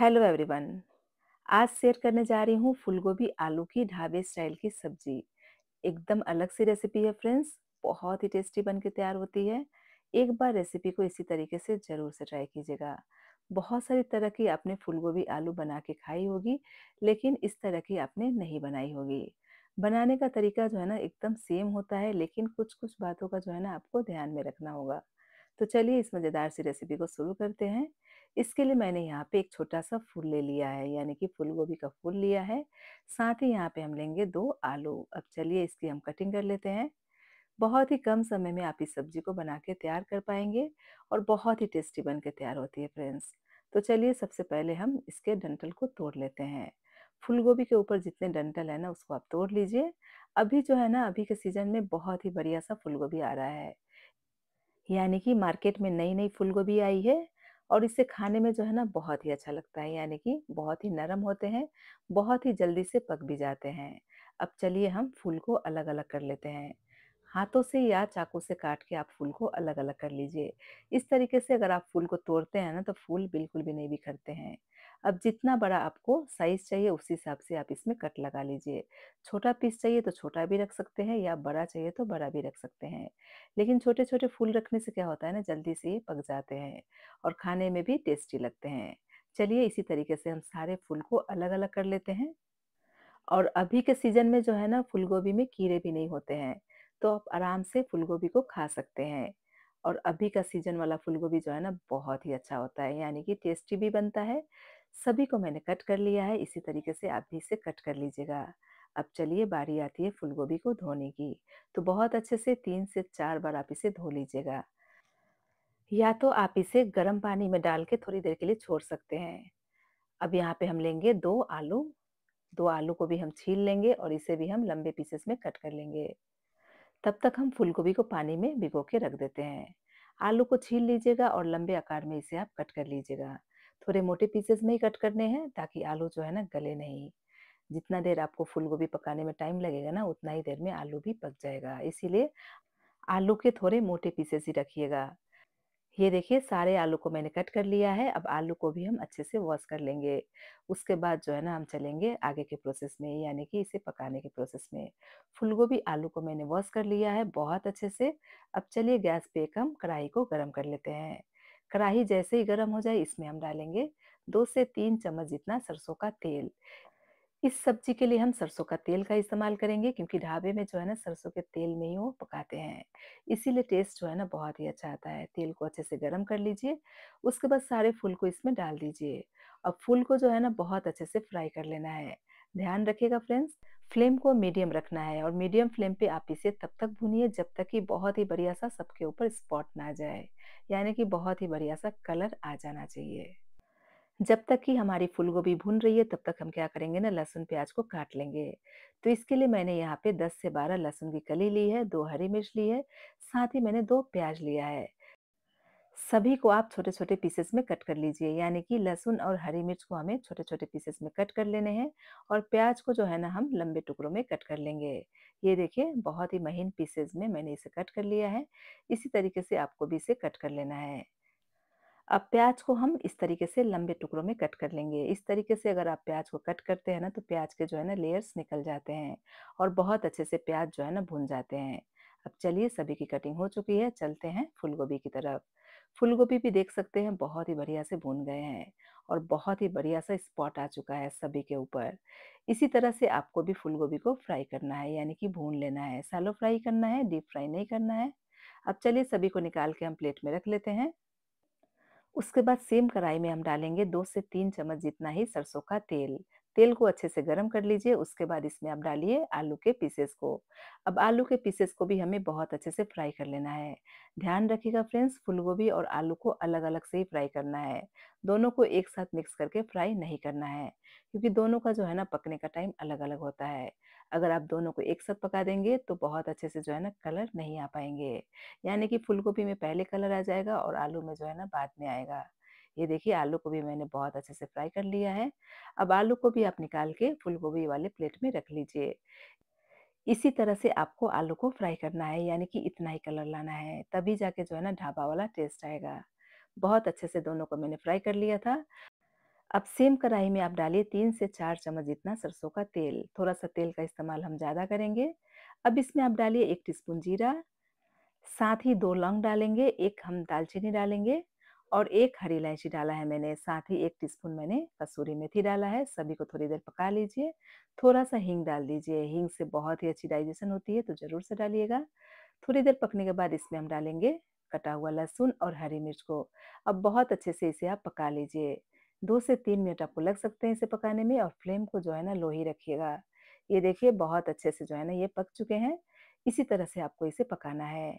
hello everyone आज share करने जा रही हूँ फूलगोभी आलू की ढाबे स्टाइल की सब्जी एकदम अलग सी रेसिपी है फ्रेंड्स बहुत ही टेस्टी बन के तैयार होती है एक बार रेसिपी को इसी तरीके से ज़रूर से ट्राई कीजिएगा बहुत सारी तरह की आपने फूलगोभी आलू बना के खाई होगी लेकिन इस तरह की आपने नहीं बनाई होगी बनाने का तरीका जो है ना एकदम सेम होता है लेकिन कुछ कुछ बातों का जो है ना आपको ध्यान में रखना होगा तो चलिए इस मज़ेदार सी रेसिपी को शुरू करते हैं इसके लिए मैंने यहाँ पे एक छोटा सा फूल ले लिया है यानी कि फूल गोभी का फूल लिया है साथ ही यहाँ पे हम लेंगे दो आलू अब चलिए इसकी हम कटिंग कर लेते हैं बहुत ही कम समय में आप इस सब्जी को बना के तैयार कर पाएंगे और बहुत ही टेस्टी बन के तैयार होती है फ्रेंड्स तो चलिए सबसे पहले हम इसके डंटल को तोड़ लेते हैं फूलगोभी के ऊपर जितने डंटल है ना उसको आप तोड़ लीजिए अभी जो है ना अभी के सीजन में बहुत ही बढ़िया सा फूलगोभी आ रहा है यानी कि मार्केट में नई नई फूल गोभी आई है और इसे खाने में जो है ना बहुत ही अच्छा लगता है यानी कि बहुत ही नरम होते हैं बहुत ही जल्दी से पक भी जाते हैं अब चलिए हम फूल को अलग अलग कर लेते हैं हाथों से या चाकू से काट के आप फूल को अलग अलग कर लीजिए इस तरीके से अगर आप फूल को तोड़ते हैं ना तो फूल बिल्कुल भी नहीं बिखरते हैं अब जितना बड़ा आपको साइज चाहिए उसी हिसाब से आप इसमें कट लगा लीजिए छोटा पीस चाहिए तो छोटा भी रख सकते हैं या बड़ा चाहिए तो बड़ा भी रख सकते हैं लेकिन छोटे छोटे फूल रखने से क्या होता है ना जल्दी से ये पक जाते हैं और खाने में भी टेस्टी लगते हैं चलिए इसी तरीके से हम सारे फूल को अलग अलग कर लेते हैं और अभी के सीजन में जो है ना फूलगोभी में कीड़े भी नहीं होते हैं तो आप आराम से फूल को खा सकते हैं और अभी का सीजन वाला फूल जो है ना बहुत ही अच्छा होता है यानी कि टेस्टी भी बनता है सभी को मैंने कट कर लिया है इसी तरीके से आप भी इसे कट कर लीजिएगा अब चलिए बारी आती है फूलगोभी को धोने की तो बहुत अच्छे से तीन से चार बार आप इसे धो लीजिएगा या तो आप इसे गर्म पानी में डाल के थोड़ी देर के लिए छोड़ सकते हैं अब यहाँ पे हम लेंगे दो आलू दो आलू को भी हम छील लेंगे और इसे भी हम लंबे पीसेस में कट कर लेंगे तब तक हम फूलगोभी को पानी में भिगो के रख देते हैं आलू को छील लीजिएगा और लंबे आकार में इसे आप कट कर लीजिएगा थोड़े मोटे पीसेस में ही कट करने हैं ताकि आलू जो है ना गले नहीं जितना देर आपको फूलगोभी पकाने में टाइम लगेगा ना उतना ही देर में आलू भी पक जाएगा इसीलिए आलू के थोड़े मोटे पीसेस ही रखिएगा ये देखिए सारे आलू को मैंने कट कर लिया है अब आलू को भी हम अच्छे से वॉश कर लेंगे उसके बाद जो है ना हम चलेंगे आगे के प्रोसेस में यानी कि इसे पकाने के प्रोसेस में फूलगोभी आलू को मैंने वॉश कर लिया है बहुत अच्छे से अब चलिए गैस पे एक हम कढ़ाई को गर्म कर लेते हैं कढ़ाई जैसे ही गर्म हो जाए इसमें हम डालेंगे दो से तीन चम्मच जितना सरसों का तेल इस सब्जी के लिए हम सरसों का तेल का इस्तेमाल करेंगे क्योंकि ढाबे में जो है ना सरसों के तेल में ही वो पकाते हैं इसीलिए टेस्ट जो है ना बहुत ही अच्छा आता है तेल को अच्छे से गर्म कर लीजिए उसके बाद सारे फूल को इसमें डाल दीजिए अब फूल को जो है ना बहुत अच्छे से फ्राई कर लेना है ध्यान रखिएगा फ्रेंड्स फ्लेम को मीडियम रखना है और मीडियम फ्लेम पे आप इसे तब तक भूनिए जब तक कि बहुत ही बढ़िया सा सबके ऊपर स्पॉट ना जाए यानी कि बहुत ही बढ़िया सा कलर आ जाना चाहिए जब तक कि हमारी फूलगोभी भून रही है तब तक हम क्या करेंगे ना लहसुन प्याज को काट लेंगे तो इसके लिए मैंने यहाँ पे 10 से 12 लहसुन की कली ली है दो हरी मिर्च ली है साथ ही मैंने दो प्याज लिया है सभी को आप छोटे छोटे पीसेस में कट कर लीजिए यानी कि लहसुन और हरी मिर्च को हमें छोटे छोटे पीसेस में कट कर लेने हैं और प्याज को जो है ना हम लंबे टुकड़ों में कट कर लेंगे ये देखिए बहुत ही महीन पीसेस में मैंने इसे कट कर लिया है इसी तरीके से आपको भी इसे कट कर लेना है अब प्याज को हम इस तरीके से लंबे टुकड़ों में कट कर लेंगे इस तरीके से अगर आप प्याज को कट करते हैं ना तो प्याज के जो है ना लेयर्स निकल जाते हैं और बहुत अच्छे से प्याज जो है ना भून जाते हैं अब चलिए सभी की कटिंग हो चुकी है चलते हैं फूलगोभी की तरफ फूलगोभी भी देख सकते हैं बहुत ही बढ़िया से भून गए हैं और बहुत ही बढ़िया सा स्पॉट आ चुका है सभी के ऊपर इसी तरह से आपको भी फूलगोभी को फ्राई करना है यानी कि भून लेना है सैलो फ्राई करना है डीप फ्राई नहीं करना है अब चलिए सभी को निकाल के हम प्लेट में रख लेते हैं उसके बाद सेम कढ़ाई में हम डालेंगे दो से तीन चम्मच जितना ही सरसों का तेल तेल को अच्छे से गर्म कर लीजिए उसके बाद इसमें आप डालिए आलू के पीसेस को अब आलू के पीसेस को भी हमें बहुत अच्छे से फ्राई कर लेना है ध्यान रखिएगा फ्रेंड्स फूलगोभी और आलू को अलग अलग से ही फ्राई करना है दोनों को एक साथ मिक्स करके फ्राई नहीं करना है क्योंकि दोनों का जो है ना पकने का टाइम अलग अलग होता है अगर आप दोनों को एक साथ पका देंगे तो बहुत अच्छे से जो है ना कलर नहीं आ पाएंगे यानी कि फूलगोभी में पहले कलर आ जाएगा और आलू में जो है ना बाद में आएगा ये देखिए आलू को भी मैंने बहुत अच्छे से फ्राई कर लिया है अब आलू को भी आप निकाल के फुल गोभी वाले प्लेट में रख लीजिए इसी तरह से आपको आलू को फ्राई करना है यानी कि इतना ही कलर लाना है तभी जाके जो है ना ढाबा वाला टेस्ट आएगा बहुत अच्छे से दोनों को मैंने फ्राई कर लिया था अब सेम कढ़ाई में आप डालिए तीन से चार चम्मच जितना सरसों का तेल थोड़ा सा तेल का इस्तेमाल हम ज़्यादा करेंगे अब इसमें आप डालिए एक टीस्पून जीरा साथ ही दो लौंग डालेंगे एक हम दालचीनी डालेंगे और एक हरी इलायची डाला है मैंने साथ ही एक टीस्पून मैंने कसूरी मेथी डाला है सभी को थोड़ी देर पका लीजिए थोड़ा सा हींग डाल दीजिए हींग से बहुत ही अच्छी डाइजेशन होती है तो ज़रूर से डालिएगा थोड़ी देर पकने के बाद इसमें हम डालेंगे कटा हुआ लहसुन और हरी मिर्च को अब बहुत अच्छे से इसे आप पका लीजिए दो से तीन मिनट आपको लग सकते हैं इसे पकाने में और फ्लेम को जो है ना लो ही रखिएगा ये देखिए बहुत अच्छे से जो है ना ये पक चुके हैं इसी तरह से आपको इसे पकाना है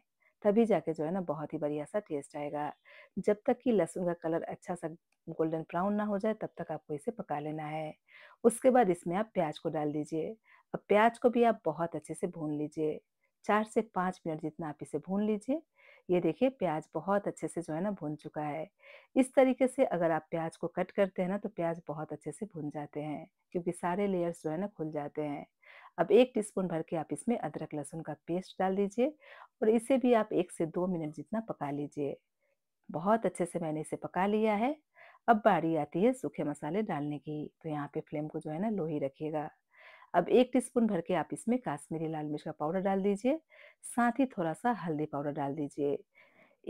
तभी जाके जो है ना बहुत ही बढ़िया सा टेस्ट आएगा जब तक कि लहसुन का कलर अच्छा सा गोल्डन ब्राउन ना हो जाए तब तक आपको इसे पका लेना है उसके बाद इसमें आप प्याज को डाल दीजिए अब प्याज को भी आप बहुत अच्छे से भून लीजिए चार से पाँच मिनट जितना आप इसे भून लीजिए ये देखिए प्याज बहुत अच्छे से जो है ना भुन चुका है इस तरीके से अगर आप प्याज को कट करते हैं ना तो प्याज बहुत अच्छे से भुन जाते हैं क्योंकि सारे लेयर्स जो है ना खुल जाते हैं अब एक टीस्पून भर के आप इसमें अदरक लहसुन का पेस्ट डाल दीजिए और इसे भी आप एक से दो मिनट जितना पका लीजिए बहुत अच्छे से मैंने इसे पका लिया है अब बारी आती है सूखे मसाले डालने की तो यहाँ पे फ्लेम को जो है ना लो ही रखिएगा अब एक टीस्पून भर के आप इसमें काश्मीरी लाल मिर्च का पाउडर डाल दीजिए साथ ही थोड़ा सा हल्दी पाउडर डाल दीजिए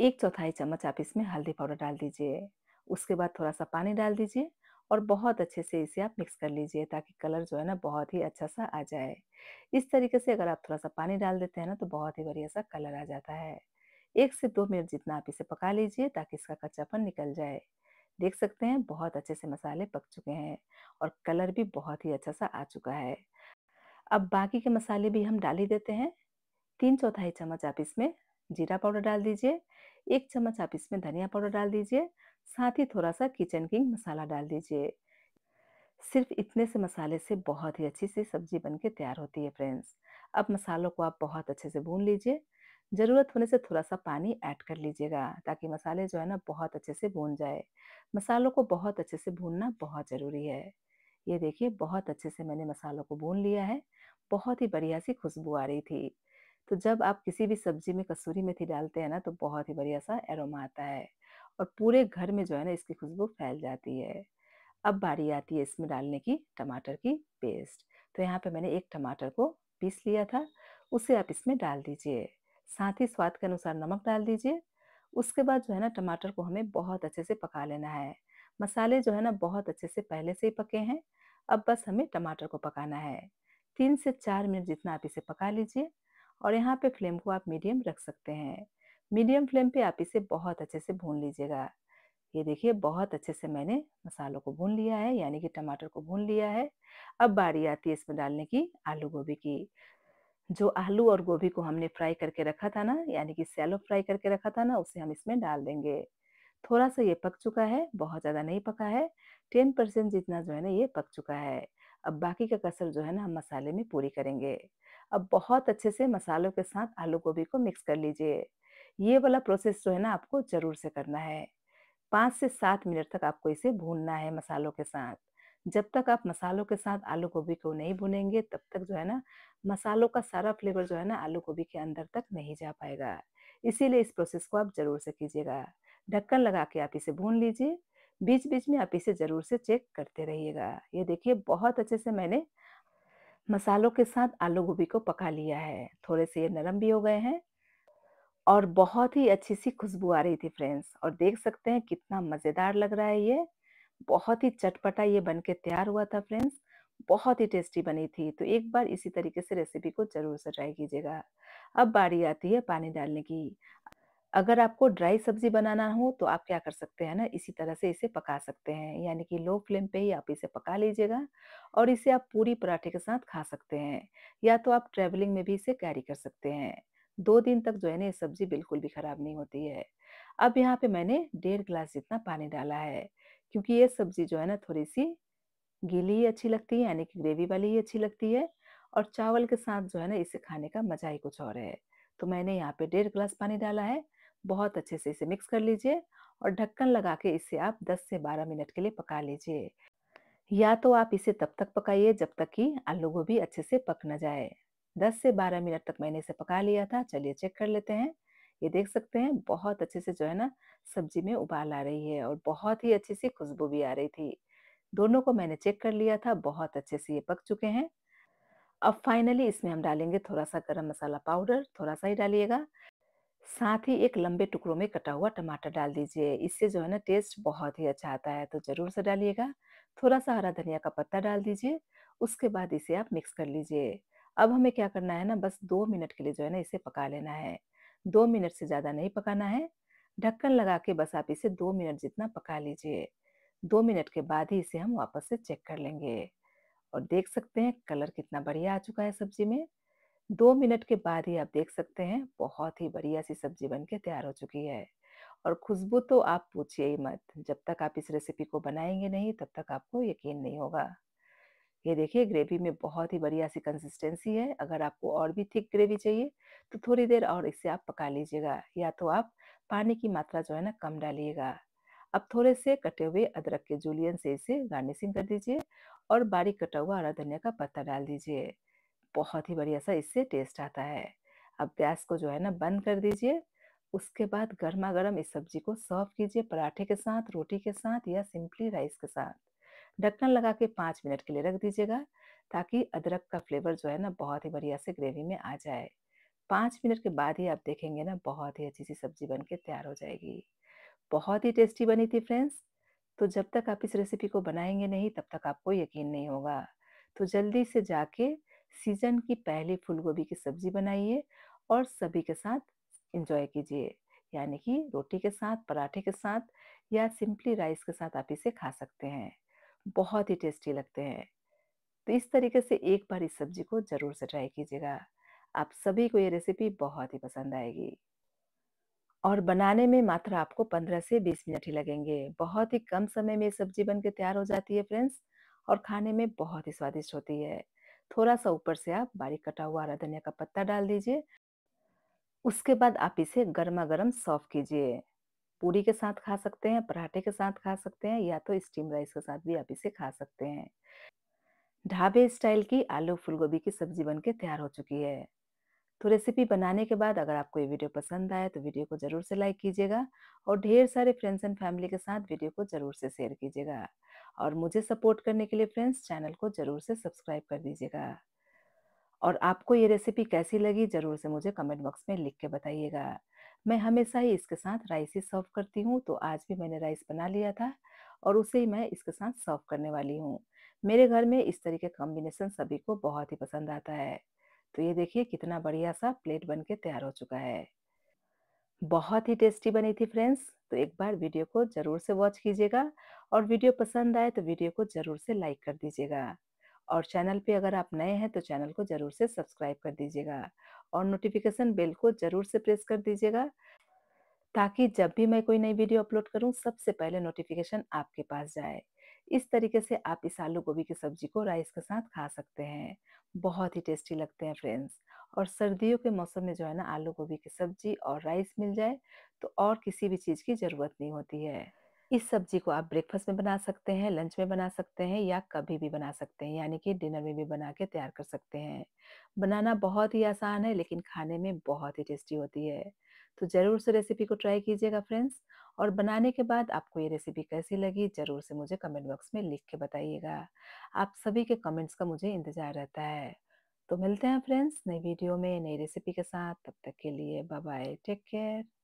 एक चौथाई चम्मच आप इसमें हल्दी पाउडर डाल दीजिए उसके बाद थोड़ा सा पानी डाल दीजिए और बहुत अच्छे से इसे आप मिक्स कर लीजिए ताकि कलर जो है ना बहुत ही अच्छा सा आ जाए इस तरीके से अगर आप थोड़ा सा पानी डाल देते हैं ना तो बहुत ही बढ़िया सा कलर आ जाता है एक से दो मिनट जितना आप इसे पका लीजिए ताकि इसका कच्चापन निकल जाए देख सकते हैं बहुत अच्छे से मसाले पक चुके हैं और कलर भी बहुत ही अच्छा सा आ चुका है अब बाकी के मसाले भी हम डाल ही देते हैं तीन चौथाई चम्मच आप इसमें जीरा पाउडर डाल दीजिए एक चम्मच आप इसमें धनिया पाउडर डाल दीजिए साथ ही थोड़ा सा किचन किंग मसाला डाल दीजिए सिर्फ इतने से मसाले से बहुत ही अच्छी सी सब्जी बनके तैयार होती है फ्रेंड्स अब मसालों को आप बहुत अच्छे से भून लीजिए ज़रूरत होने से थोड़ा सा पानी ऐड कर लीजिएगा ताकि मसाले जो है ना बहुत अच्छे से भून जाए मसालों को बहुत अच्छे से भूनना बहुत ज़रूरी है ये देखिए बहुत अच्छे से मैंने मसालों को भून लिया है बहुत ही बढ़िया सी खुशबू आ रही थी तो जब आप किसी भी सब्जी में कसूरी मेथी डालते हैं ना तो बहुत ही बढ़िया सा एरोमा आता है और पूरे घर में जो है ना इसकी खुशबू फैल जाती है अब बारी आती है इसमें डालने की टमाटर की पेस्ट तो यहाँ पे मैंने एक टमाटर को पीस लिया था उसे आप इसमें डाल दीजिए साथ ही स्वाद के अनुसार नमक डाल दीजिए उसके बाद जो है ना टमाटर को हमें बहुत अच्छे से पका लेना है मसाले जो है ना बहुत अच्छे से पहले से ही पके हैं अब बस हमें टमाटर को पकाना है तीन से चार मिनट जितना आप इसे पका लीजिए और यहाँ पे फ्लेम को आप मीडियम रख सकते हैं मीडियम फ्लेम पे आप इसे बहुत अच्छे से भून लीजिएगा ये देखिए बहुत अच्छे से मैंने मसालों को भून लिया है यानी कि टमाटर को भून लिया है अब बारी आती है इसमें डालने की आलू गोभी की जो आलू और गोभी को हमने फ्राई करके रखा था ना यानी कि सैलो फ्राई करके रखा था ना उसे हम इसमें डाल देंगे थोड़ा सा ये पक चुका है बहुत ज़्यादा नहीं पका है टेन परसेंट जितना जो है ना ये पक चुका है अब बाकी का कसर जो है ना हम मसाले में पूरी करेंगे अब बहुत अच्छे से मसालों के साथ आलू गोभी को मिक्स कर लीजिए ये वाला प्रोसेस जो है ना आपको ज़रूर से करना है पाँच से सात मिनट तक आपको इसे भूनना है मसालों के साथ जब तक आप मसालों के साथ आलू गोभी को नहीं भुनेंगे तब तक जो है ना मसालों का सारा फ्लेवर जो है ना आलू गोभी के अंदर तक नहीं जा पाएगा इसीलिए इस प्रोसेस को आप जरूर से कीजिएगा ढक्कन लगा के आप इसे भून लीजिए बीच बीच में आप इसे ज़रूर से चेक करते रहिएगा ये देखिए बहुत अच्छे से मैंने मसालों के साथ आलू गोभी को पका लिया है थोड़े से ये नरम भी हो गए हैं और बहुत ही अच्छी सी खुशबू आ रही थी फ्रेंड्स और देख सकते हैं कितना मज़ेदार लग रहा है ये बहुत ही चटपटा ये बन के तैयार हुआ था फ्रेंड्स बहुत ही टेस्टी बनी थी तो एक बार इसी तरीके से रेसिपी को जरूर से ट्राई कीजिएगा अब बारी आती है पानी डालने की अगर आपको ड्राई सब्जी बनाना हो तो आप क्या कर सकते हैं ना इसी तरह से इसे पका सकते हैं यानी कि लो फ्लेम पे ही आप इसे पका लीजिएगा और इसे आप पूरी पराठे के साथ खा सकते हैं या तो आप ट्रैवलिंग में भी इसे कैरी कर सकते हैं दो दिन तक जो है ना ये सब्जी बिल्कुल भी खराब नहीं होती है अब यहाँ पे मैंने डेढ़ ग्लास जितना पानी डाला है क्योंकि ये सब्जी जो है ना थोड़ी सी गीली ही अच्छी लगती है यानी कि ग्रेवी वाली ही अच्छी लगती है और चावल के साथ जो है ना इसे खाने का मजा ही कुछ और है तो मैंने यहाँ पे डेढ़ ग्लास पानी डाला है बहुत अच्छे से इसे मिक्स कर लीजिए और ढक्कन लगा के इसे आप 10 से 12 मिनट के लिए पका लीजिए या तो आप इसे तब तक पकाइए जब तक कि आलू गोभी अच्छे से पक ना जाए 10 से 12 मिनट तक मैंने इसे पका लिया था चलिए चेक कर लेते हैं ये देख सकते हैं बहुत अच्छे से जो है ना सब्जी में उबाल आ रही है और बहुत ही अच्छी सी खुशबू भी आ रही थी दोनों को मैंने चेक कर लिया था बहुत अच्छे से ये पक चुके हैं अब फाइनली इसमें हम डालेंगे थोड़ा सा गरम मसाला पाउडर थोड़ा सा ही डालिएगा साथ ही एक लंबे टुकड़ों में कटा हुआ टमाटर डाल दीजिए इससे जो है ना टेस्ट बहुत ही अच्छा आता है तो ज़रूर से डालिएगा थोड़ा सा हरा धनिया का पत्ता डाल दीजिए उसके बाद इसे आप मिक्स कर लीजिए अब हमें क्या करना है ना बस दो मिनट के लिए जो है ना इसे पका लेना है दो मिनट से ज़्यादा नहीं पकाना है ढक्कन लगा के बस आप इसे दो मिनट जितना पका लीजिए दो मिनट के बाद ही इसे हम वापस से चेक कर लेंगे और देख सकते हैं कलर कितना बढ़िया आ चुका है सब्जी में दो मिनट के बाद ही आप देख सकते हैं बहुत ही बढ़िया सी सब्जी बन के तैयार हो चुकी है और खुशबू तो आप पूछिए ही मत जब तक आप इस रेसिपी को बनाएंगे नहीं तब तक आपको यकीन नहीं होगा ये देखिए ग्रेवी में बहुत ही बढ़िया सी कंसिस्टेंसी है अगर आपको और भी थिक ग्रेवी चाहिए तो थोड़ी देर और इसे आप पका लीजिएगा या तो आप पानी की मात्रा जो है ना कम डालिएगा अब थोड़े से कटे हुए अदरक के जूलियन से इसे गार्निशिंग कर दीजिए और बारीक कटा हुआ हरा धनिया का पत्ता डाल दीजिए बहुत ही बढ़िया सा इससे टेस्ट आता है अब गैस को जो है ना बंद कर दीजिए उसके बाद गर्मा गर्म इस सब्जी को सर्व कीजिए पराठे के साथ रोटी के साथ या सिंपली राइस के साथ ढक्कन लगा के पाँच मिनट के लिए रख दीजिएगा ताकि अदरक का फ्लेवर जो है ना बहुत ही बढ़िया से ग्रेवी में आ जाए पाँच मिनट के बाद ही आप देखेंगे ना बहुत ही अच्छी सी सब्जी बन के तैयार हो जाएगी बहुत ही टेस्टी बनी थी फ्रेंड्स तो जब तक आप इस रेसिपी को बनाएंगे नहीं तब तक आपको यकीन नहीं होगा तो जल्दी से जाके सीजन की पहली फूलगोभी की सब्जी बनाइए और सभी के साथ इंजॉय कीजिए यानी कि रोटी के साथ पराठे के साथ या सिंपली राइस के साथ आप इसे खा सकते हैं बहुत ही टेस्टी लगते हैं तो इस तरीके से एक बार इस सब्जी को ज़रूर से ट्राई कीजिएगा आप सभी को ये रेसिपी बहुत ही पसंद आएगी और बनाने में मात्र आपको 15 से 20 मिनट ही लगेंगे बहुत ही कम समय में सब्जी बन के तैयार हो जाती है फ्रेंड्स और खाने में बहुत ही स्वादिष्ट होती है थोड़ा सा ऊपर से आप बारीक कटा हुआ हरा धनिया का पत्ता डाल दीजिए उसके बाद आप इसे गर्मा गर्म सॉफ्ट कीजिए पूरी के साथ खा सकते हैं पराठे के साथ खा सकते हैं या तो स्टीम राइस के साथ भी आप इसे खा सकते हैं ढाबे स्टाइल की आलू फूलगोभी की सब्जी बन के तैयार हो चुकी है तो रेसिपी बनाने के बाद अगर आपको ये वीडियो पसंद आए तो वीडियो को ज़रूर से लाइक कीजिएगा और ढेर सारे फ्रेंड्स एंड फैमिली के साथ वीडियो को ज़रूर से शेयर कीजिएगा और मुझे सपोर्ट करने के लिए फ्रेंड्स चैनल को ज़रूर से सब्सक्राइब कर दीजिएगा और आपको ये रेसिपी कैसी लगी ज़रूर से मुझे कमेंट बॉक्स में लिख के बताइएगा मैं हमेशा ही इसके साथ राइस ही सर्व करती हूँ तो आज भी मैंने राइस बना लिया था और उसे ही मैं इसके साथ सर्व करने वाली हूँ मेरे घर में इस तरीके का कॉम्बिनेशन सभी को बहुत ही पसंद आता है तो ये देखिए कितना बढ़िया सा प्लेट बन के तैयार हो चुका है बहुत ही टेस्टी बनी थी फ्रेंड्स तो एक बार वीडियो को ज़रूर से वॉच कीजिएगा और वीडियो पसंद आए तो वीडियो को ज़रूर से लाइक कर दीजिएगा और चैनल पे अगर आप नए हैं तो चैनल को ज़रूर से सब्सक्राइब कर दीजिएगा और नोटिफिकेशन बेल को ज़रूर से प्रेस कर दीजिएगा ताकि जब भी मैं कोई नई वीडियो अपलोड करूं सबसे पहले नोटिफिकेशन आपके पास जाए इस तरीके से आप इस आलू गोभी की सब्जी को राइस के साथ खा सकते हैं बहुत ही टेस्टी लगते हैं फ्रेंड्स और सर्दियों के मौसम में जो है ना आलू गोभी की सब्जी और राइस मिल जाए तो और किसी भी चीज़ की ज़रूरत नहीं होती है इस सब्जी को आप ब्रेकफास्ट में बना सकते हैं लंच में बना सकते हैं या कभी भी बना सकते हैं यानी कि डिनर में भी बना के तैयार कर सकते हैं बनाना बहुत ही आसान है लेकिन खाने में बहुत ही टेस्टी होती है तो ज़रूर से रेसिपी को ट्राई कीजिएगा फ्रेंड्स और बनाने के बाद आपको ये रेसिपी कैसी लगी ज़रूर से मुझे कमेंट बॉक्स में लिख के बताइएगा आप सभी के कमेंट्स का मुझे इंतज़ार रहता है तो मिलते हैं फ्रेंड्स नई वीडियो में नई रेसिपी के साथ तब तक के लिए बाय बाय टेक केयर